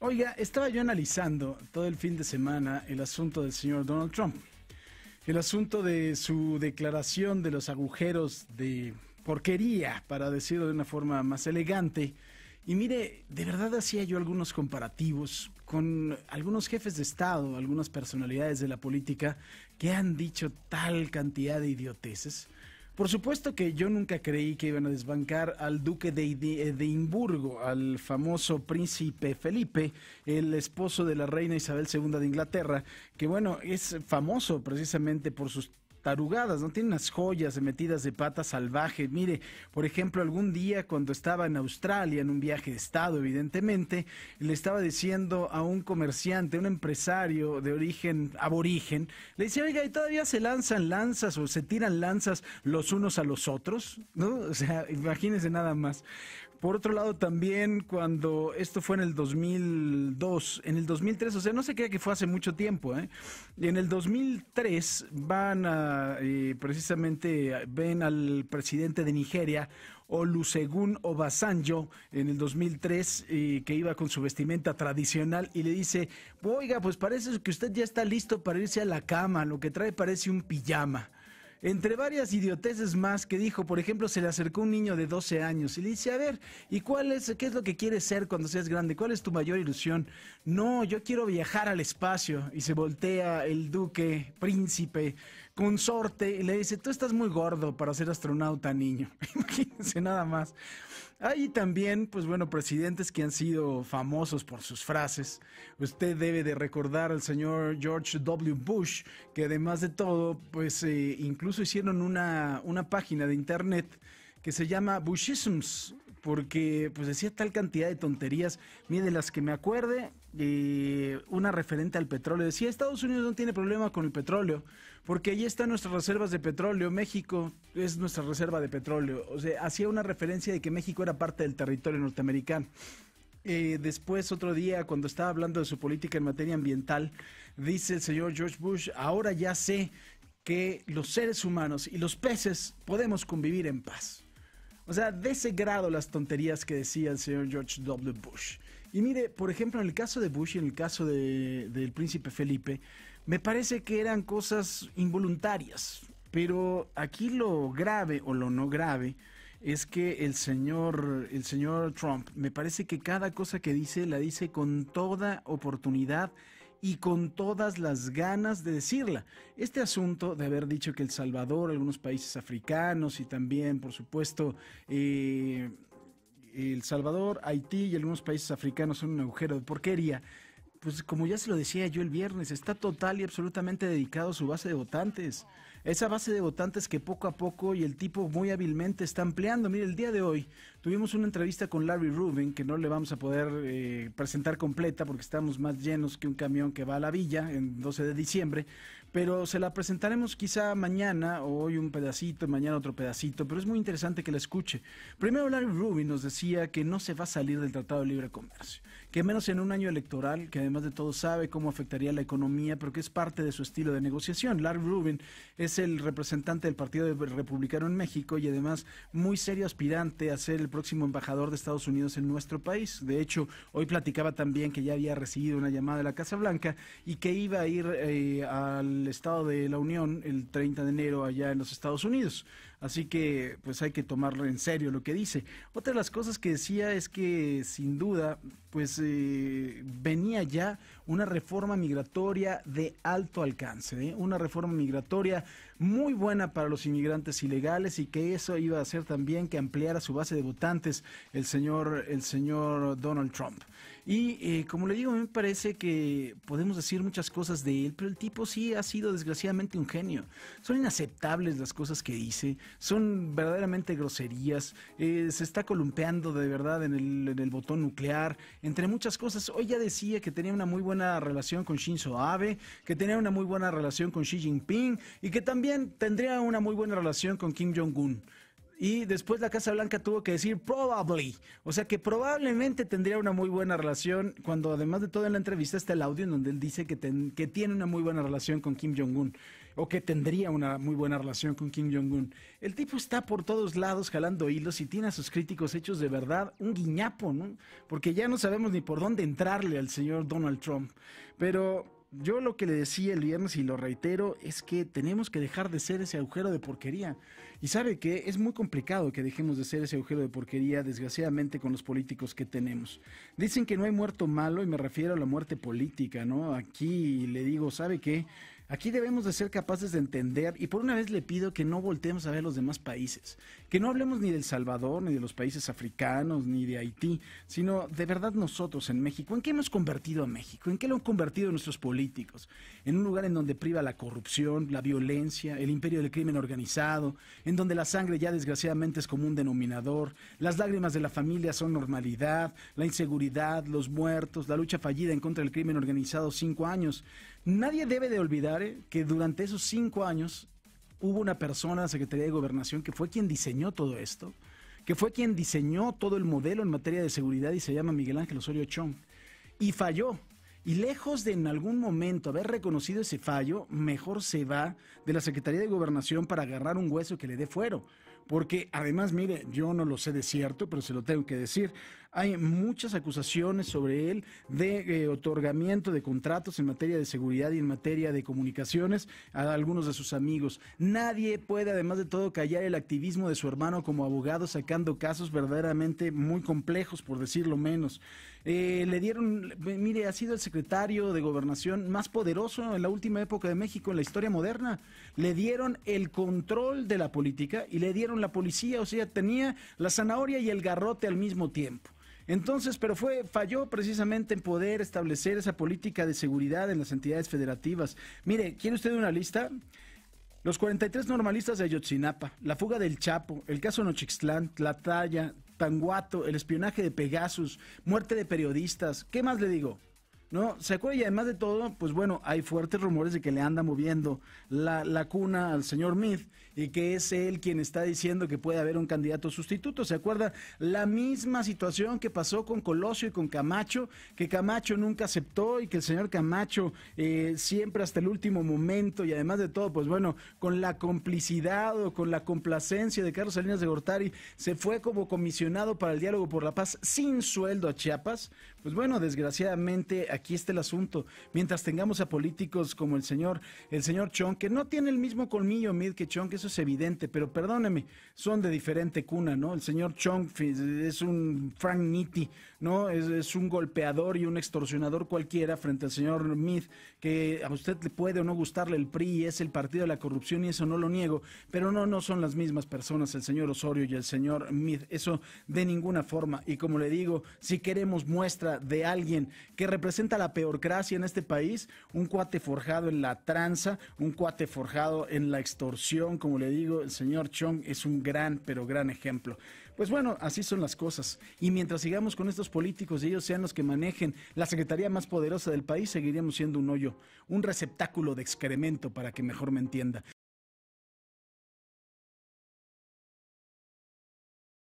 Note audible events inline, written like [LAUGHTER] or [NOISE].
Oiga, estaba yo analizando todo el fin de semana el asunto del señor Donald Trump. El asunto de su declaración de los agujeros de porquería, para decirlo de una forma más elegante. Y mire, de verdad hacía yo algunos comparativos con algunos jefes de Estado, algunas personalidades de la política que han dicho tal cantidad de idioteces. Por supuesto que yo nunca creí que iban a desbancar al duque de eh, Edimburgo, al famoso príncipe Felipe, el esposo de la reina Isabel II de Inglaterra, que bueno, es famoso precisamente por sus tarugadas, ¿no? Tiene unas joyas metidas de pata salvaje. Mire, por ejemplo, algún día cuando estaba en Australia, en un viaje de Estado, evidentemente, le estaba diciendo a un comerciante, un empresario de origen aborigen, le decía, oiga, ¿y todavía se lanzan lanzas o se tiran lanzas los unos a los otros? ¿No? O sea, imagínense nada más. Por otro lado, también cuando esto fue en el 2002, en el 2003, o sea, no se crea que fue hace mucho tiempo, ¿eh? En el 2003 van a, eh, precisamente, ven al presidente de Nigeria, Olusegun Obasanjo, en el 2003, eh, que iba con su vestimenta tradicional y le dice, oiga, pues parece que usted ya está listo para irse a la cama, lo que trae parece un pijama. Entre varias idioteces más que dijo, por ejemplo, se le acercó un niño de 12 años y le dice, a ver, ¿y cuál es, qué es lo que quieres ser cuando seas grande? ¿Cuál es tu mayor ilusión? No, yo quiero viajar al espacio. Y se voltea el duque, príncipe, consorte y le dice, tú estás muy gordo para ser astronauta, niño. [LAUGHS] Imagínense nada más. Hay también, pues bueno, presidentes que han sido famosos por sus frases. Usted debe de recordar al señor George W. Bush, que además de todo, pues eh, incluso hicieron una, una página de internet que se llama Bushisms, porque pues decía tal cantidad de tonterías, MIRE, de las que me acuerde, y eh, una referente al petróleo. Decía, Estados Unidos no tiene problema con el petróleo, porque allí están nuestras reservas de petróleo. México es nuestra reserva de petróleo. O sea, hacía una referencia de que México era parte del territorio norteamericano. Eh, después, otro día, cuando estaba hablando de su política en materia ambiental, dice el señor George Bush, ahora ya sé que los seres humanos y los peces podemos convivir en paz. O sea, de ese grado las tonterías que decía el señor George W. Bush. Y mire, por ejemplo, en el caso de Bush y en el caso del príncipe Felipe, me parece que eran cosas involuntarias. Pero aquí lo grave o lo no grave es que el señor, el señor Trump, me parece que cada cosa que dice la dice con toda oportunidad y con todas las ganas de decirla. Este asunto de haber dicho que El Salvador, algunos países africanos y también, por supuesto, eh, el Salvador, Haití y algunos países africanos son un agujero de porquería. Pues como ya se lo decía yo el viernes, está total y absolutamente dedicado a su base de votantes. Esa base de votantes que poco a poco y el tipo muy hábilmente está ampliando. Mire, el día de hoy tuvimos una entrevista con Larry Rubin, que no le vamos a poder eh, presentar completa porque estamos más llenos que un camión que va a la villa en 12 de diciembre pero se la presentaremos quizá mañana, o hoy un pedacito, mañana otro pedacito, pero es muy interesante que la escuche. Primero Larry Rubin nos decía que no se va a salir del Tratado de Libre Comercio, que menos en un año electoral, que además de todo sabe cómo afectaría la economía, pero que es parte de su estilo de negociación. Larry Rubin es el representante del Partido Republicano en México y además muy serio aspirante a ser el próximo embajador de Estados Unidos en nuestro país. De hecho, hoy platicaba también que ya había recibido una llamada de la Casa Blanca y que iba a ir eh, al el Estado de la Unión el 30 de enero allá en los Estados Unidos. Así que pues hay que tomarlo en serio lo que dice. Otra de las cosas que decía es que sin duda pues eh, venía ya una reforma migratoria de alto alcance, ¿eh? una reforma migratoria muy buena para los inmigrantes ilegales y que eso iba a hacer también que ampliara su base de votantes el señor, el señor Donald Trump. Y eh, como le digo, a me parece que podemos decir muchas cosas de él, pero el tipo sí ha sido desgraciadamente un genio. Son inaceptables las cosas que dice, son verdaderamente groserías, eh, se está columpeando de verdad en el, en el, botón nuclear, entre muchas cosas. Hoy ya decía que tenía una muy buena relación con Shinzo Abe, que tenía una muy buena relación con Xi Jinping y que también tendría una muy buena relación con Kim Jong-un. Y después la Casa Blanca tuvo que decir probably. O sea que probablemente tendría una muy buena relación cuando además de todo en la entrevista está el audio en donde él dice que, que tiene una muy buena relación con Kim Jong-un. O que tendría una muy buena relación con Kim Jong-un. El tipo está por todos lados jalando hilos y tiene a sus críticos hechos de verdad un guiñapo, ¿no? Porque ya no sabemos ni por dónde entrarle al señor Donald Trump. Pero yo lo que le decía el viernes y lo reitero es que tenemos que dejar de ser ese agujero de porquería. Y sabe que es muy complicado que dejemos de ser ese agujero de porquería, desgraciadamente, con los políticos que tenemos. Dicen que no hay muerto malo y me refiero a la muerte política, ¿no? Aquí le digo, ¿sabe qué? Aquí debemos de ser capaces de entender, y por una vez le pido que no volteemos a ver los demás países, que no hablemos ni del Salvador, ni de los países africanos, ni de Haití, sino de verdad nosotros en México. ¿En qué hemos convertido a México? ¿En qué lo han convertido nuestros políticos? En un lugar en donde priva la corrupción, la violencia, el imperio del crimen organizado, en donde la sangre ya desgraciadamente es como un denominador, las lágrimas de la familia son normalidad, la inseguridad, los muertos, la lucha fallida en contra del crimen organizado cinco años. Nadie debe de olvidar que durante esos cinco años hubo una persona en la Secretaría de Gobernación que fue quien diseñó todo esto, que fue quien diseñó todo el modelo en materia de seguridad y se llama Miguel Ángel Osorio Chong. Y falló. Y lejos de en algún momento haber reconocido ese fallo, mejor se va de la Secretaría de Gobernación para agarrar un hueso que le dé fuero. Porque además, mire, yo no lo sé de cierto, pero se lo tengo que decir. Hay muchas acusaciones sobre él de eh, otorgamiento de contratos en materia de seguridad y en materia de comunicaciones a algunos de sus amigos. Nadie puede, además de todo, callar el activismo de su hermano como abogado sacando casos verdaderamente muy complejos, por decirlo menos. Eh, le dieron, mire, ha sido el secretario de gobernación más poderoso en la última época de México, en la historia moderna. Le dieron el control de la política y le dieron la policía, o sea, tenía la zanahoria y el garrote al mismo tiempo. Entonces, pero fue, falló precisamente en poder establecer esa política de seguridad en las entidades federativas. Mire, ¿quiere usted una lista? Los 43 normalistas de Ayotzinapa, la fuga del Chapo, el caso Nochixtlán, la talla Tanguato, el espionaje de Pegasus, muerte de periodistas, ¿qué más le digo? ¿no? ¿Se acuerda? Y además de todo, pues bueno, hay fuertes rumores de que le anda moviendo la, cuna al señor Meade y que es él quien está diciendo que puede haber un candidato sustituto. ¿Se acuerda? La misma situación que pasó con Colosio y con Camacho, que Camacho nunca aceptó y que el señor Camacho eh, siempre hasta el último momento y además de todo, pues bueno, con la complicidad o con la complacencia de Carlos Salinas de Gortari, se fue como comisionado para el diálogo por la paz sin sueldo a Chiapas. Pues bueno, desgraciadamente aquí está el asunto. Mientras tengamos a políticos como el señor, el señor Chong, que no tiene el mismo colmillo Mid que Chong, eso es evidente, pero perdóneme, son de diferente cuna, ¿no? El señor Chong es un Frank Nitti, ¿no? Es, es un golpeador y un extorsionador cualquiera frente al señor Mid, que a usted le puede o no gustarle el PRI, es el partido de la corrupción y eso no lo niego, pero no, no son las mismas personas el señor Osorio y el señor Mid, eso de ninguna forma. Y como le digo, si queremos muestra de alguien que representa la peorcracia en este país, un cuate forjado en la tranza, un cuate forjado en la extorsión, como le digo, el señor Chong es un gran, pero gran ejemplo. Pues bueno, así son las cosas. Y mientras sigamos con estos políticos y ellos sean los que manejen la secretaría más poderosa del país, seguiríamos siendo un hoyo, un receptáculo de excremento, para que mejor me entienda.